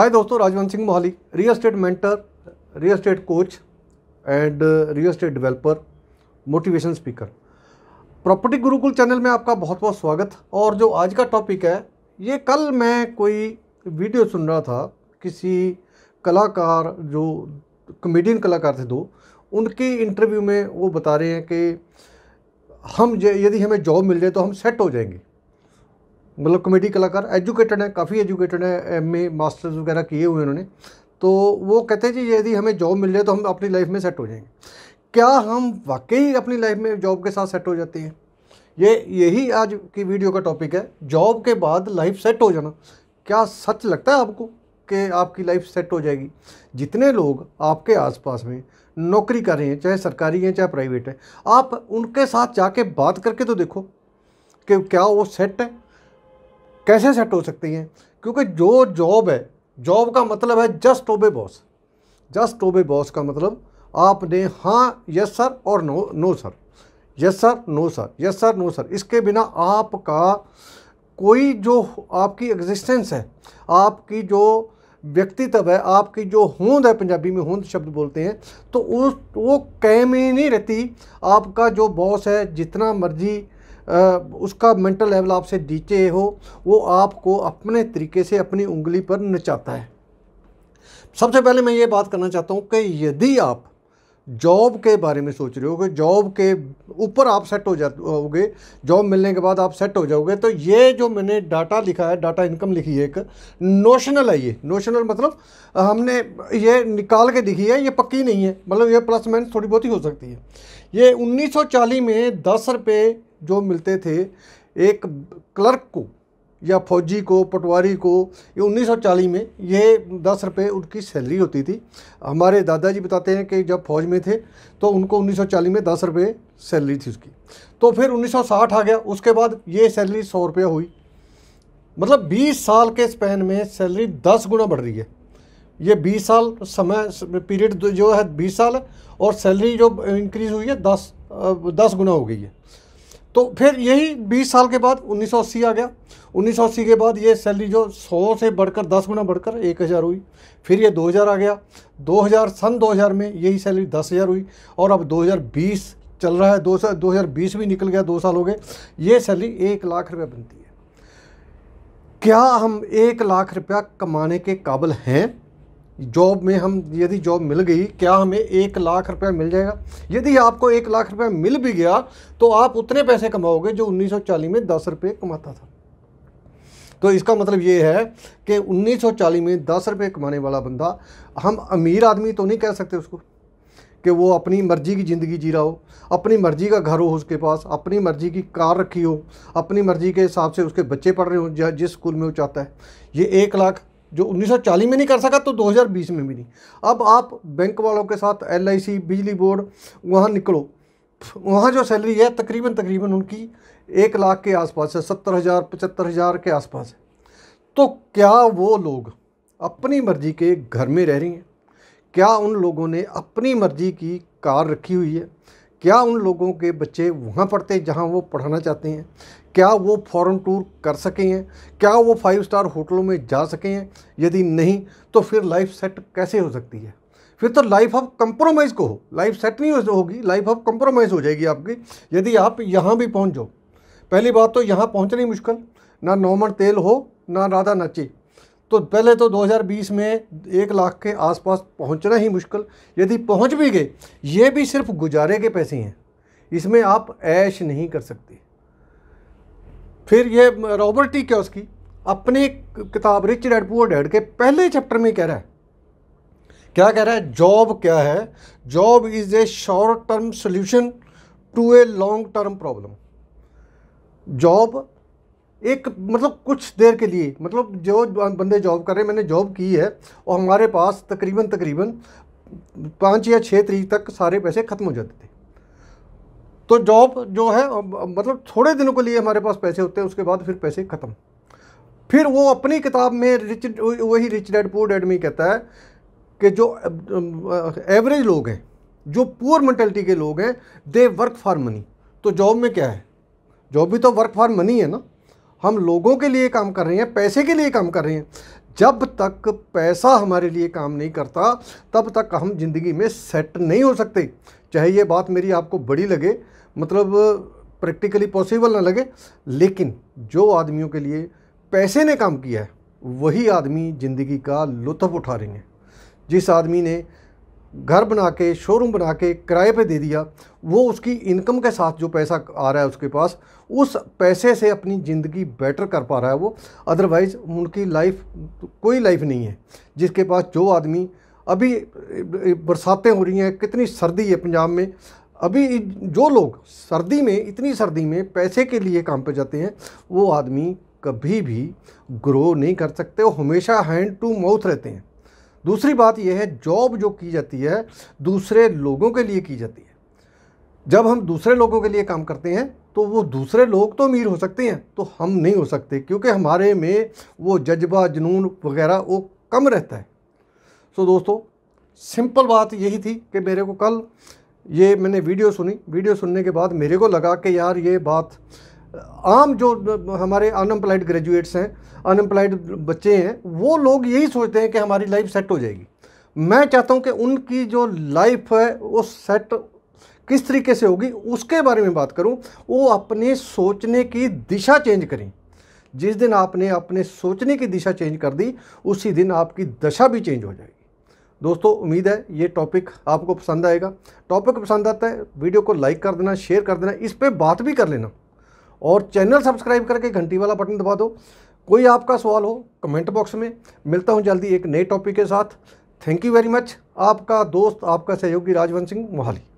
हाय दोस्तों Rajwant Singh Mohali real estate mentor real estate coach and real estate developer motivation speaker property Gurukul channel में आपका बहुत बहुत स्वागत और जो आज का टॉपिक है ये कल मैं कोई वीडियो सुन रहा था किसी कलाकार जो कमेडियन कलाकार थे दो उनके इंटरव्यू में वो बता रहे हैं कि हम यदि हमें जॉब मिल जाए तो हम सेट हो जाएंगे मतलब कॉमेडी कलाकार एजुकेटेड हैं काफ़ी एजुकेटेड हैं एम ए मास्टर्स वगैरह किए हुए उन्होंने तो वो कहते हैं जी यदि हमें जॉब मिल जाए तो हम अपनी लाइफ में सेट हो जाएंगे क्या हम वाकई अपनी लाइफ में जॉब के साथ सेट हो जाते हैं ये यही आज की वीडियो का टॉपिक है जॉब के बाद लाइफ सेट हो जाना क्या सच लगता है आपको कि आपकी लाइफ सेट हो जाएगी जितने लोग आपके आसपास में नौकरी कर रहे हैं चाहे सरकारी हैं चाहे प्राइवेट हैं आप उनके साथ जाके बात करके तो देखो कि क्या वो सेट है कैसे सेट हो सकती हैं क्योंकि जो जॉब है जॉब का मतलब है जस्ट ओबे बॉस जस्ट ओबे बॉस का मतलब आपने हाँ यस सर और no no sir yes sir no sir yes sir no sir इसके बिना आपका कोई जो आपकी एग्जिस्टेंस है आपकी जो व्यक्तित्व है आपकी जो होंद है पंजाबी में होंद शब्द बोलते हैं तो उस वो कैम ही नहीं रहती आपका जो बॉस है जितना मर्जी उसका मेंटल लेवल आपसे नीचे हो वो आपको अपने तरीके से अपनी उंगली पर नचाता है सबसे पहले मैं ये बात करना चाहता हूँ कि यदि आप जॉब के बारे में सोच रहे हो कि जॉब के ऊपर आप सेट हो जाओगे जॉब मिलने के बाद आप सेट हो जाओगे तो ये जो मैंने डाटा लिखा है डाटा इनकम लिखी है एक नोशनल है ये नोशनल मतलब हमने ये निकाल के लिखी है ये पक्की नहीं है मतलब ये प्लस माइनस थोड़ी बहुत ही हो सकती है ये 1940 में दस रुपये जो मिलते थे एक क्लर्क को या फौजी को पटवारी को ये 1940 में ये दस रुपये उनकी सैलरी होती थी हमारे दादाजी बताते हैं कि जब फौज में थे तो उनको 1940 में दस रुपये सैलरी थी उसकी तो फिर 1960 आ गया उसके बाद ये सैलरी सौ रुपये हुई मतलब 20 साल के स्पैन में सैलरी 10 गुना बढ़ रही है ये 20 साल समय पीरियड जो है 20 साल है और सैलरी जो इंक्रीज़ हुई है 10 10 गुना हो गई है तो फिर यही 20 साल के बाद 1980 आ गया 1980 के बाद ये सैलरी जो 100 से बढ़कर 10 गुना बढ़कर 1000 हुई फिर ये 2000 आ गया 2000 सन 2000 में यही सैलरी 10000 हुई और अब 2020 चल रहा है दो सौ दो हज़ार बीस भी निकल गया दो साल हो गए ये सैलरी एक लाख रुपया बनती है क्या हम एक लाख रुपया कमाने के काबिल हैं जॉब में हम यदि जॉब मिल गई क्या हमें एक लाख रुपया मिल जाएगा यदि आपको एक लाख रुपया मिल भी गया तो आप उतने पैसे कमाओगे जो उन्नीस में दस रुपये कमाता था तो इसका मतलब ये है कि उन्नीस में दस रुपये कमाने वाला बंदा हम अमीर आदमी तो नहीं कह सकते उसको कि वो अपनी मर्ज़ी की ज़िंदगी जी रहा हो अपनी मर्ज़ी का घर हो उसके पास अपनी मर्ज़ी की कार रखी हो अपनी मर्ज़ी के हिसाब से उसके बच्चे पढ़ रहे हों जिस स्कूल में वो चाहता है ये एक लाख जो 1940 में नहीं कर सका तो 2020 में भी नहीं अब आप बैंक वालों के साथ एल बिजली बोर्ड वहाँ निकलो वहाँ जो सैलरी है तकरीबन तकरीबन उनकी एक लाख के आसपास है सत्तर हज़ार पचहत्तर हज़ार के आसपास है तो क्या वो लोग अपनी मर्ज़ी के घर में रह रही हैं क्या उन लोगों ने अपनी मर्ज़ी की कार रखी हुई है क्या उन लोगों के बच्चे वहाँ पढ़ते हैं जहाँ वो पढ़ाना चाहते हैं क्या वो फॉरेन टूर कर सके हैं क्या वो फाइव स्टार होटलों में जा सके हैं यदि नहीं तो फिर लाइफ सेट कैसे हो सकती है फिर तो लाइफ ऑफ कंप्रोमाइज़ को हो लाइफ सेट नहीं होगी लाइफ ऑफ कंप्रोमाइज़ हो जाएगी आपकी यदि आप यहाँ भी पहुँच जाओ पहली बात तो यहाँ पहुँचना ही मुश्किल ना नॉर्मल तेल हो ना राधा नचे तो पहले तो 2020 में एक लाख के आसपास पहुंचना ही मुश्किल यदि पहुंच भी गए ये भी सिर्फ गुजारे के पैसे हैं इसमें आप ऐश नहीं कर सकते फिर ये रॉबर्ट टी उसकी अपनी किताब रिच डैड पुअर डैड के पहले चैप्टर में कह रहा है क्या कह रहा है जॉब क्या है job is a short term solution to a long term problem job एक मतलब कुछ देर के लिए मतलब जो बंदे जॉब कर रहे हैं मैंने जॉब की है और हमारे पास तकरीबन तकरीबन पाँच या छः तरीक तक सारे पैसे ख़त्म हो जाते थे तो जॉब जो है मतलब थोड़े दिनों के लिए हमारे पास पैसे होते हैं उसके बाद फिर पैसे ख़त्म फिर वो अपनी किताब में रिच वही रिच डैड पुअर डैड में कहता है कि जो एवरेज लोग हैं जो पुअर मेंटेलिटी के लोग हैं दे वर्क फॉर मनी तो जॉब में क्या है जॉब भी तो वर्क फॉर मनी है ना हम लोगों के लिए काम कर रहे हैं पैसे के लिए काम कर रहे हैं जब तक पैसा हमारे लिए काम नहीं करता तब तक हम ज़िंदगी में सेट नहीं हो सकते चाहे ये बात मेरी आपको बड़ी लगे मतलब प्रैक्टिकली पॉसिबल ना लगे लेकिन जो आदमियों के लिए पैसे ने काम किया है वही आदमी ज़िंदगी का लुत्फ़ उठा रहे हैं जिस आदमी ने घर बना के शोरूम बना के किराए पे दे दिया वो उसकी इनकम के साथ जो पैसा आ रहा है उसके पास उस पैसे से अपनी ज़िंदगी बेटर कर पा रहा है वो अदरवाइज़ उनकी लाइफ कोई लाइफ नहीं है जिसके पास जो आदमी अभी बरसातें हो रही हैं कितनी सर्दी है पंजाब में अभी जो लोग सर्दी में इतनी सर्दी में पैसे के लिए काम पर जाते हैं वो आदमी कभी भी ग्रो नहीं कर सकते वो हमेशा हैंड टू माउथ रहते हैं दूसरी बात यह है जॉब जो की जाती है दूसरे लोगों के लिए की जाती है जब हम दूसरे लोगों के लिए काम करते हैं तो वो दूसरे लोग तो अमीर हो सकते हैं तो हम नहीं हो सकते क्योंकि हमारे में वो जज्बा जुनून वगैरह वो कम रहता है सो दोस्तों सिंपल बात यही थी कि मेरे को कल ये मैंने वीडियो सुनी वीडियो सुनने के बाद मेरे को लगा कि यार ये बात आम जो हमारे अनएम्प्लॉयड ग्रेजुएट्स हैं अनएम्प्लॉयड बच्चे हैं वो लोग यही सोचते हैं कि हमारी लाइफ सेट हो जाएगी मैं चाहता हूँ कि उनकी जो लाइफ है वो सेट किस तरीके से होगी उसके बारे में बात करूँ वो अपने सोचने की दिशा चेंज करें जिस दिन आपने अपने सोचने की दिशा चेंज कर दी उसी दिन आपकी दशा भी चेंज हो जाएगी दोस्तों उम्मीद है ये टॉपिक आपको पसंद आएगा टॉपिक पसंद आता है वीडियो को लाइक कर देना शेयर कर देना इस पर बात भी कर लेना और चैनल सब्सक्राइब करके घंटी वाला बटन दबा दो कोई आपका सवाल हो कमेंट बॉक्स में मिलता हूँ जल्दी एक नए टॉपिक के साथ थैंक यू वेरी मच आपका दोस्त आपका सहयोगी राजवंत सिंह मोहाली